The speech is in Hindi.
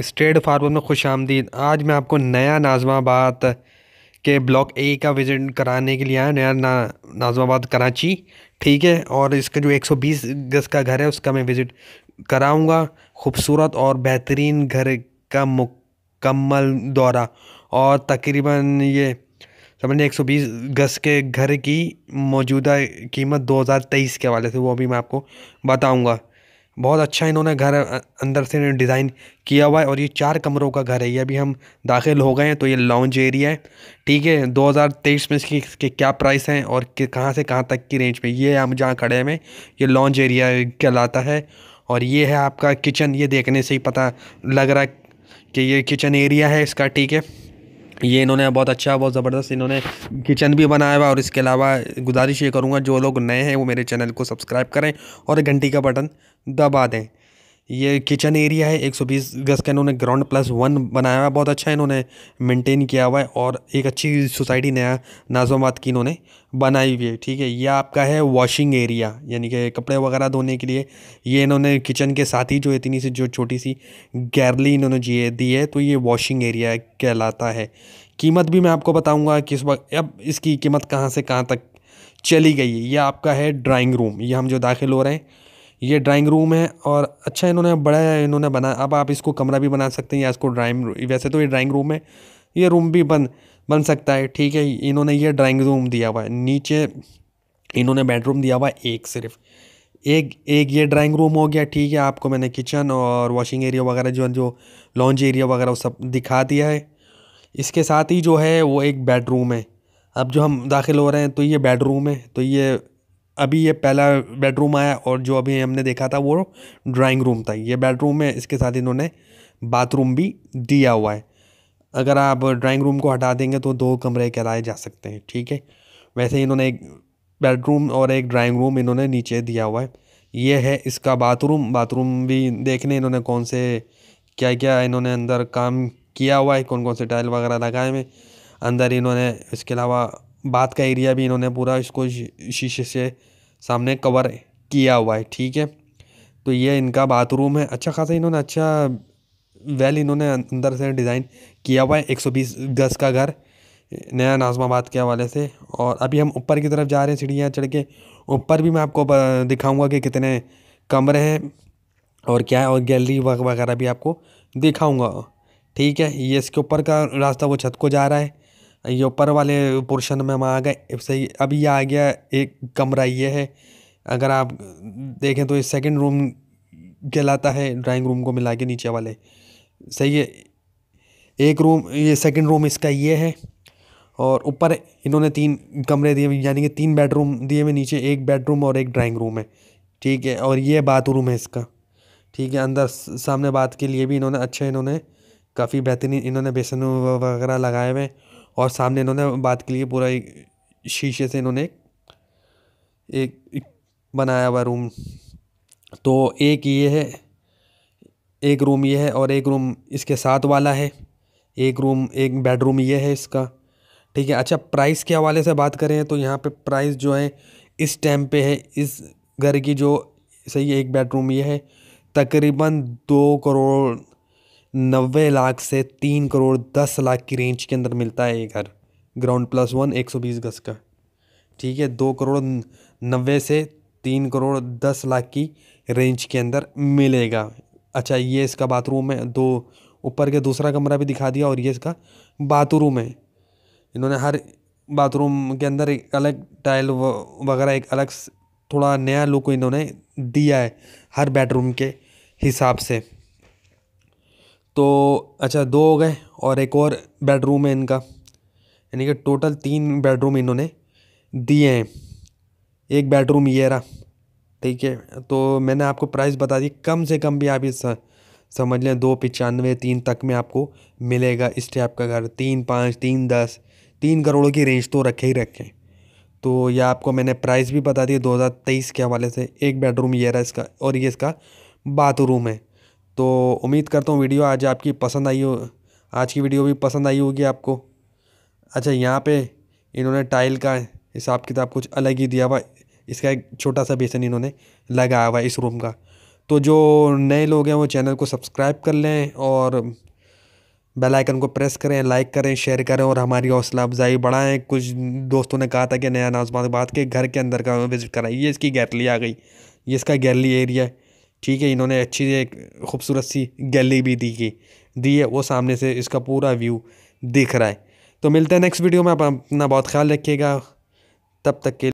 स्टेट फार्मर में खुश आमदीद आज मैं आपको नया नाजमाबाद के ब्लॉक ए का विज़िट कराने के लिए आया नया ना नाजमाबाद कराची ठीक है और इसका जो 120 गज़ का घर है उसका मैं विज़िट कराऊंगा खूबसूरत और बेहतरीन घर का मुकम्मल दौरा और तकरीबन ये समझने 120 गज़ के घर की मौजूदा कीमत 2023 के हवाले से वो भी मैं आपको बताऊँगा बहुत अच्छा इन्होंने घर अंदर से डिज़ाइन किया हुआ है और ये चार कमरों का घर है ये अभी हम दाखिल हो गए हैं तो ये लॉन्च एरिया है ठीक है 2023 में इसकी इसके क्या प्राइस हैं और कहाँ से कहाँ तक की रेंज में ये हम जहाँ खड़े हैं में ये लॉन्च एरिया कहलाता है और ये है आपका किचन ये देखने से ही पता लग रहा है कि ये किचन एरिया है इसका ठीक है ये इन्होंने बहुत अच्छा बहुत ज़बरदस्त इन्होंने किचन भी बनाया हुआ और इसके अलावा गुजारिश ये करूँगा जो लोग नए हैं वो मेरे चैनल को सब्सक्राइब करें और घंटी का बटन दबा दें ये किचन एरिया है 120 गज का इन्होंने ग्राउंड प्लस वन बनाया हुआ बहुत अच्छा इन्होंने मेंटेन किया हुआ है और एक अच्छी सोसाइटी नया नाजोमात की इन्होंने बनाई हुई है ठीक है यह आपका है वॉशिंग एरिया यानी कि कपड़े वगैरह धोने के लिए ये इन्होंने किचन के साथ ही जो इतनी सी जो छोटी सी गैरली इन्होंने जिए दी है तो ये वॉशिंग एरिया कहलाता है कीमत भी मैं आपको बताऊँगा किस वक्त अब इसकी कीमत कहाँ से कहाँ तक चली गई है यह आपका है ड्राइंग रूम ये हम जो दाखिल हो रहे हैं ये ड्राइंग रूम है और अच्छा इन्होंने बड़ा है इन्होंने बना अब आप इसको कमरा भी बना सकते हैं या इसको ड्राइंग वैसे तो ये ड्राइंग रूम है ये रूम भी बन बन सकता है ठीक है इन्होंने ये ड्राइंग रूम दिया हुआ है नीचे इन्होंने बेडरूम दिया हुआ है एक सिर्फ एक एक ये ड्राइंग रूम हो गया ठीक है आपको मैंने किचन और वॉशिंग एरिया वगैरह जो जो लॉन्च एरिया वगैरह वो सब दिखा दिया है इसके साथ ही जो है वो एक बेडरूम है अब जो हम दाखिल हो रहे हैं तो ये बेडरूम है तो ये अभी ये पहला बेडरूम आया और जो अभी हमने देखा था वो ड्राइंग रूम था ये बेडरूम है इसके साथ इन्होंने बाथरूम भी दिया हुआ है अगर आप ड्राइंग रूम को हटा देंगे तो दो कमरे कराए जा सकते हैं ठीक है वैसे इन्होंने एक बेडरूम और एक ड्राइंग रूम इन्होंने नीचे दिया हुआ है ये है इसका बाथरूम बाथरूम भी देखने इन्होंने कौन से क्या क्या इन्होंने अंदर काम किया हुआ है कौन कौन से टाइल वगैरह लगाए हुए अंदर इन्होंने इसके अलावा बात का एरिया भी इन्होंने पूरा इसको शीशे से सामने कवर किया हुआ है ठीक है तो ये इनका बाथरूम है अच्छा खासा इन्होंने अच्छा वेल इन्होंने अं-, अंदर से डिज़ाइन किया हुआ है एक सौ बीस गज़ का घर नया नाजमाबाद के हवाले से और अभी हम ऊपर की तरफ जा रहे हैं सीढ़ियाँ चढ़ के ऊपर भी मैं आपको दिखाऊंगा कि कितने कमरे हैं और क्या है और गैलरी वगैरह भी आपको दिखाऊंगा ठीक है ये इसके ऊपर का रास्ता वो छत को जा रहा है ये ऊपर वाले पोर्शन में हम आ गए सही अब ये आ गया एक कमरा ये है अगर आप देखें तो ये सेकंड रूम कहलाता है ड्राइंग रूम को मिला के नीचे वाले सही है एक रूम ये सेकंड रूम इसका ये है और ऊपर इन्होंने तीन कमरे दिए यानी कि तीन बेडरूम दिए हुए नीचे एक बेडरूम और एक ड्राइंग रूम है ठीक है और ये बाथरूम है इसका ठीक है अंदर सामने बात के लिए भी इन्होंने अच्छे इन्होंने काफ़ी बेहतरीन इन्होंने बेसन वगैरह लगाए हुए हैं और सामने इन्होंने बात के लिए पूरा एक शीशे से इन्होंने एक, एक बनाया हुआ रूम तो एक ये है एक रूम ये है और एक रूम इसके साथ वाला है एक रूम एक बेडरूम ये है इसका ठीक है अच्छा प्राइस के हवाले से बात करें तो यहाँ पे प्राइस जो है इस टाइम पे है इस घर की जो सही है एक बेडरूम ये है तकरीबन दो करोड़ नब्बे लाख से तीन करोड़ दस लाख की रेंज के अंदर मिलता है ये घर ग्राउंड प्लस वन एक सौ बीस गज का ठीक है दो करोड़ नब्बे से तीन करोड़ दस लाख की रेंज के अंदर मिलेगा अच्छा ये इसका बाथरूम है दो ऊपर के दूसरा कमरा भी दिखा दिया और ये इसका बाथरूम है इन्होंने हर बाथरूम के अंदर एक अलग टाइल वगैरह एक अलग थोड़ा नया लुक इन्होंने दिया है हर बेडरूम के हिसाब से तो अच्छा दो हो गए और एक और बेडरूम है इनका यानी कि टोटल तीन बेडरूम इन्होंने दिए हैं एक बेडरूम ये रहा ठीक है तो मैंने आपको प्राइस बता दी कम से कम भी आप इस समझ लें दो पचानवे तीन तक में आपको मिलेगा इस टाइप का घर तीन पाँच तीन दस तीन करोड़ों की रेंज तो रखे ही रखें तो यह आपको मैंने प्राइस भी बता दिया दो हज़ार तेईस के हवाले से एक बेडरूम ये रहा इसका और ये इसका बाथरूम है तो उम्मीद करता हूँ वीडियो आज आपकी पसंद आई हो आज की वीडियो भी पसंद आई होगी आपको अच्छा यहाँ पे इन्होंने टाइल का हिसाब किताब कुछ अलग ही दिया हुआ इसका एक छोटा सा बेसन इन्होंने लगाया हुआ इस रूम का तो जो नए लोग हैं वो चैनल को सब्सक्राइब कर लें और बेल आइकन को प्रेस करें लाइक करें शेयर करें और हमारी हौसला अफजाई बढ़ाएं कुछ दोस्तों ने कहा था कि नया नाजमाबाद के घर के अंदर का विज़िट कराइए इसकी गैरली आ गई ये इसका गैरली एरिया है ठीक है इन्होंने अच्छी एक खूबसूरत सी गैली भी दी की दी है वो सामने से इसका पूरा व्यू दिख रहा है तो मिलते हैं नेक्स्ट वीडियो में आप अपना बहुत ख्याल रखिएगा तब तक के